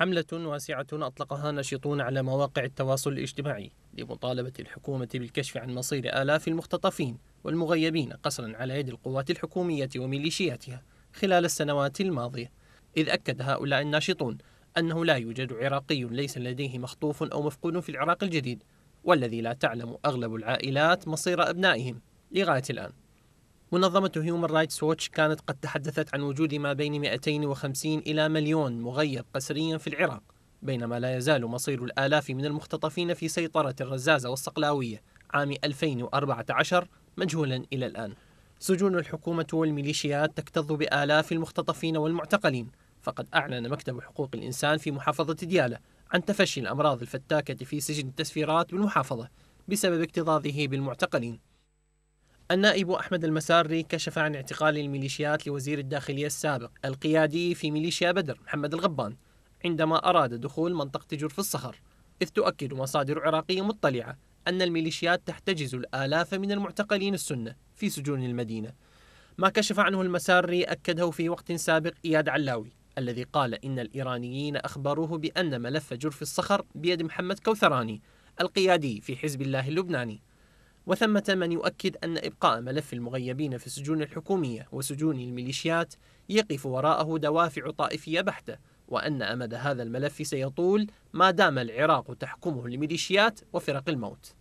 حملة واسعة أطلقها ناشطون على مواقع التواصل الاجتماعي لمطالبة الحكومة بالكشف عن مصير آلاف المختطفين والمغيبين قسرا على يد القوات الحكومية وميليشياتها خلال السنوات الماضية إذ أكد هؤلاء الناشطون أنه لا يوجد عراقي ليس لديه مخطوف أو مفقود في العراق الجديد والذي لا تعلم أغلب العائلات مصير أبنائهم لغاية الآن منظمة هيومن رايتس ووتش كانت قد تحدثت عن وجود ما بين 250 إلى مليون مغيب قسريا في العراق بينما لا يزال مصير الآلاف من المختطفين في سيطرة الرزازة والصقلاوية عام 2014 مجهولا إلى الآن سجون الحكومة والميليشيات تكتظ بآلاف المختطفين والمعتقلين فقد أعلن مكتب حقوق الإنسان في محافظة ديالة عن تفشي الأمراض الفتاكة في سجن التسفيرات بالمحافظة بسبب اكتظاظه بالمعتقلين النائب أحمد المساري كشف عن اعتقال الميليشيات لوزير الداخلية السابق القيادي في ميليشيا بدر محمد الغبان عندما أراد دخول منطقة جرف الصخر إذ تؤكد مصادر عراقية مطلعة أن الميليشيات تحتجز الآلاف من المعتقلين السنة في سجون المدينة ما كشف عنه المساري أكده في وقت سابق إياد علاوي الذي قال إن الإيرانيين أخبروه بأن ملف جرف الصخر بيد محمد كوثراني القيادي في حزب الله اللبناني وثمة من يؤكد أن إبقاء ملف المغيبين في السجون الحكومية وسجون الميليشيات يقف وراءه دوافع طائفية بحتة وأن أمد هذا الملف سيطول ما دام العراق تحكمه الميليشيات وفرق الموت